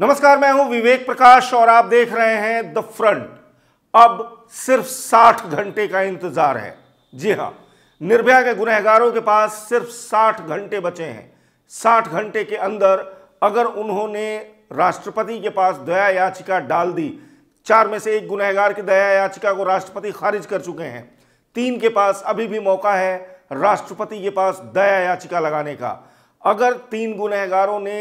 नमस्कार मैं हूं विवेक प्रकाश और आप देख रहे हैं द फ्रंट अब सिर्फ 60 घंटे का इंतजार है जी हां निर्भया के गुनहगारों के पास सिर्फ 60 घंटे बचे हैं 60 घंटे के अंदर अगर उन्होंने राष्ट्रपति के पास दया याचिका डाल दी चार में से एक गुनहगार की दया याचिका को राष्ट्रपति खारिज कर चुके हैं तीन के पास अभी भी मौका है राष्ट्रपति के पास दया याचिका लगाने का अगर तीन गुनहगारों ने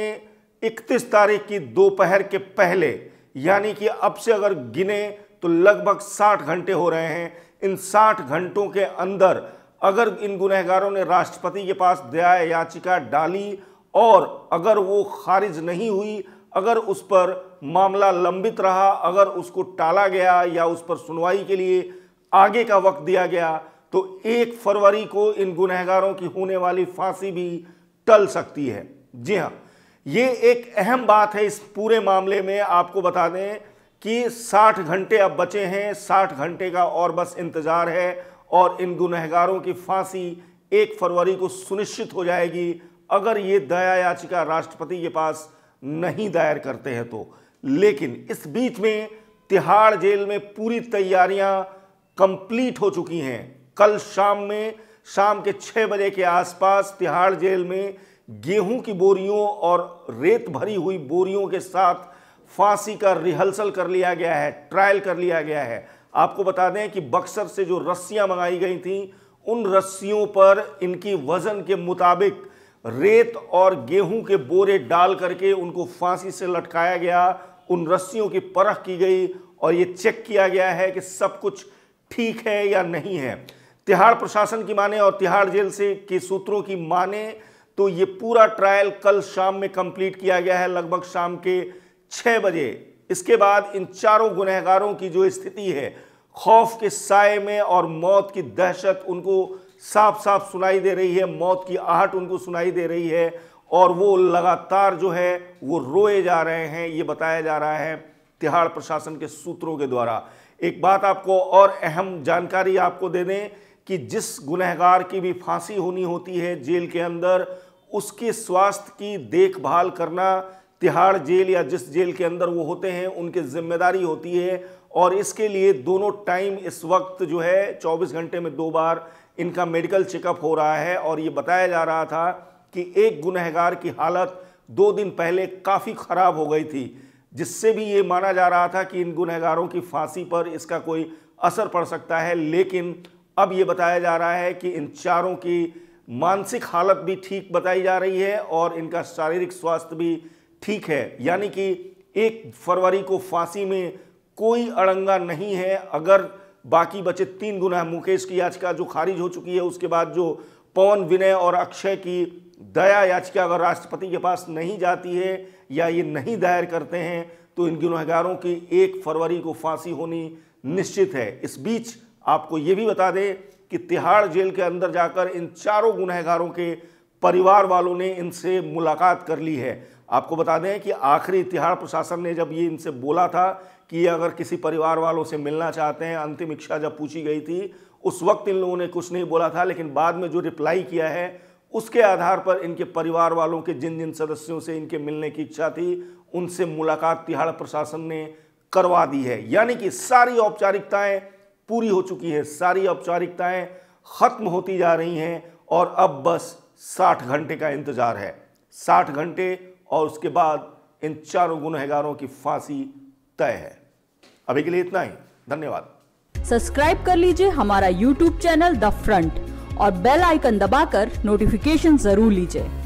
इकतीस तारीख की दोपहर के पहले यानी कि अब से अगर गिने तो लगभग साठ घंटे हो रहे हैं इन साठ घंटों के अंदर अगर इन गुनहगारों ने राष्ट्रपति के पास दया याचिका डाली और अगर वो खारिज नहीं हुई अगर उस पर मामला लंबित रहा अगर उसको टाला गया या उस पर सुनवाई के लिए आगे का वक्त दिया गया तो एक फरवरी को इन गुनहगारों की होने वाली फांसी भी टल सकती है जी हाँ ये एक अहम बात है इस पूरे मामले में आपको बता दें कि 60 घंटे अब बचे हैं 60 घंटे का और बस इंतज़ार है और इन गुनहगारों की फांसी एक फरवरी को सुनिश्चित हो जाएगी अगर ये दया याचिका राष्ट्रपति के पास नहीं दायर करते हैं तो लेकिन इस बीच में तिहाड़ जेल में पूरी तैयारियां कंप्लीट हो चुकी हैं कल शाम में शाम के छः बजे के आसपास तिहाड़ जेल में गेहूं की बोरियों और रेत भरी हुई बोरियों के साथ फांसी का रिहर्सल कर लिया गया है ट्रायल कर लिया गया है आपको बता दें कि बक्सर से जो रस्सियां मंगाई गई थी उन रस्सियों पर इनकी वजन के मुताबिक रेत और गेहूं के बोरे डाल करके उनको फांसी से लटकाया गया उन रस्सियों की परख की गई और ये चेक किया गया है कि सब कुछ ठीक है या नहीं है तिहाड़ प्रशासन की माने और तिहाड़ जेल से के सूत्रों की माने तो ये पूरा ट्रायल कल शाम में कंप्लीट किया गया है लगभग शाम के छः बजे इसके बाद इन चारों गुनहगारों की जो स्थिति है खौफ के साय में और मौत की दहशत उनको साफ साफ सुनाई दे रही है मौत की आहट उनको सुनाई दे रही है और वो लगातार जो है वो रोए जा रहे हैं ये बताया जा रहा है तिहाड़ प्रशासन के सूत्रों के द्वारा एक बात आपको और अहम जानकारी आपको दे दें कि जिस गुनहगार की भी फांसी होनी होती है जेल के अंदर उसके स्वास्थ्य की देखभाल करना तिहाड़ जेल या जिस जेल के अंदर वो होते हैं उनकी जिम्मेदारी होती है और इसके लिए दोनों टाइम इस वक्त जो है 24 घंटे में दो बार इनका मेडिकल चेकअप हो रहा है और ये बताया जा रहा था कि एक गुनहगार की हालत दो दिन पहले काफ़ी ख़राब हो गई थी जिससे भी ये माना जा रहा था कि इन गुनहगारों की फांसी पर इसका कोई असर पड़ सकता है लेकिन अब ये बताया जा रहा है कि इन चारों की मानसिक हालत भी ठीक बताई जा रही है और इनका शारीरिक स्वास्थ्य भी ठीक है यानी कि एक फरवरी को फांसी में कोई अड़ंगा नहीं है अगर बाकी बचे तीन गुना मुकेश की याचिका जो खारिज हो चुकी है उसके बाद जो पवन विनय और अक्षय की दया याचिका अगर राष्ट्रपति के पास नहीं जाती है या ये नहीं दायर करते हैं तो इन गुनहगारों की एक फरवरी को फांसी होनी निश्चित है इस बीच आपको ये भी बता दें कि तिहाड़ जेल के अंदर जाकर इन चारों गुनहगारों के परिवार वालों ने इनसे मुलाकात कर ली है आपको बता दें कि आखिरी तिहाड़ प्रशासन ने जब ये इनसे बोला था कि अगर किसी परिवार वालों से मिलना चाहते हैं अंतिम इच्छा जब पूछी गई थी उस वक्त इन लोगों ने कुछ नहीं बोला था लेकिन बाद में जो रिप्लाई किया है उसके आधार पर इनके परिवार वालों के जिन जिन सदस्यों से इनके मिलने की इच्छा थी उनसे मुलाकात तिहाड़ प्रशासन ने करवा दी है यानी कि सारी औपचारिकताएं पूरी हो चुकी है सारी औपचारिकताएं ख़त्म होती जा रही हैं और अब बस 60 घंटे का इंतज़ार है 60 घंटे और उसके बाद इन चारों गुनहगारों की फांसी तय है अभी के लिए इतना ही धन्यवाद सब्सक्राइब कर लीजिए हमारा यूट्यूब चैनल द फ्रंट और बेल आइकन दबाकर नोटिफिकेशन जरूर लीजिए